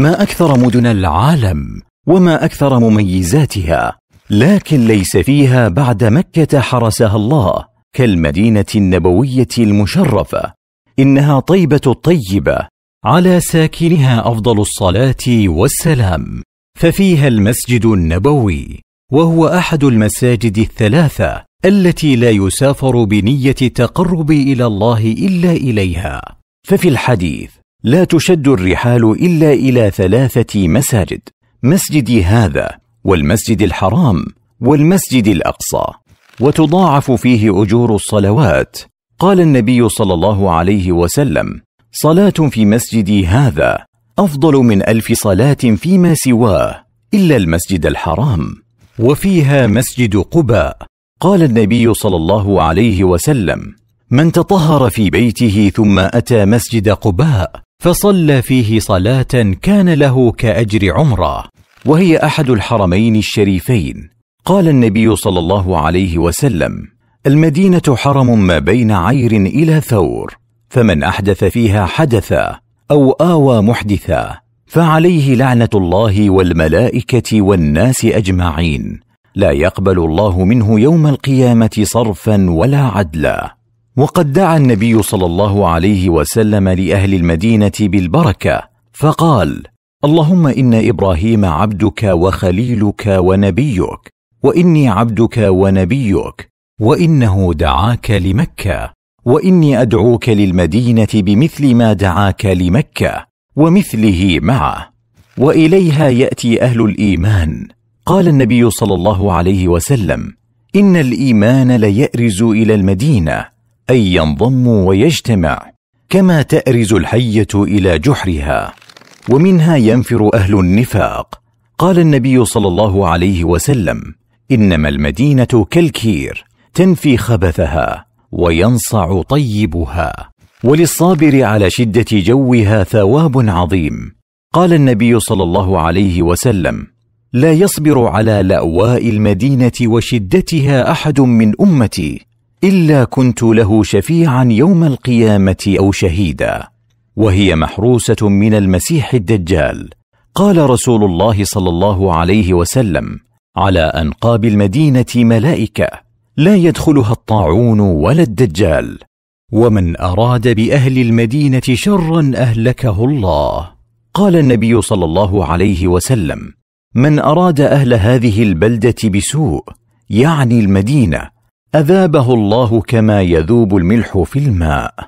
ما اكثر مدن العالم وما اكثر مميزاتها لكن ليس فيها بعد مكه حرسها الله كالمدينه النبويه المشرفه انها طيبه الطيبه على ساكنها افضل الصلاه والسلام ففيها المسجد النبوي وهو احد المساجد الثلاثه التي لا يسافر بنيه التقرب الى الله الا اليها ففي الحديث لا تشد الرحال الا الى ثلاثه مساجد مسجدي هذا والمسجد الحرام والمسجد الاقصى وتضاعف فيه اجور الصلوات قال النبي صلى الله عليه وسلم صلاه في مسجدي هذا افضل من الف صلاه فيما سواه الا المسجد الحرام وفيها مسجد قباء قال النبي صلى الله عليه وسلم من تطهر في بيته ثم اتى مسجد قباء فصلى فيه صلاه كان له كاجر عمره وهي احد الحرمين الشريفين قال النبي صلى الله عليه وسلم المدينه حرم ما بين عير الى ثور فمن احدث فيها حدثا او اوى محدثا فعليه لعنه الله والملائكه والناس اجمعين لا يقبل الله منه يوم القيامه صرفا ولا عدلا وقد دعا النبي صلى الله عليه وسلم لاهل المدينه بالبركه فقال اللهم ان ابراهيم عبدك وخليلك ونبيك واني عبدك ونبيك وانه دعاك لمكه واني ادعوك للمدينه بمثل ما دعاك لمكه ومثله معه واليها ياتي اهل الايمان قال النبي صلى الله عليه وسلم ان الايمان ليأرز الى المدينه أن ينضم ويجتمع كما تأرز الحية إلى جحرها ومنها ينفر أهل النفاق قال النبي صلى الله عليه وسلم إنما المدينة كالكير تنفي خبثها وينصع طيبها وللصابر على شده جوها ثواب عظيم قال النبي صلى الله عليه وسلم لا يصبر على لاواء المدينه وشدتها احد من امتي الا كنت له شفيعا يوم القيامه او شهيدا وهي محروسه من المسيح الدجال قال رسول الله صلى الله عليه وسلم على انقاب المدينه ملائكه لا يدخلها الطاعون ولا الدجال ومن اراد باهل المدينه شرا اهلكه الله قال النبي صلى الله عليه وسلم من اراد اهل هذه البلده بسوء يعني المدينه اذابه الله كما يذوب الملح في الماء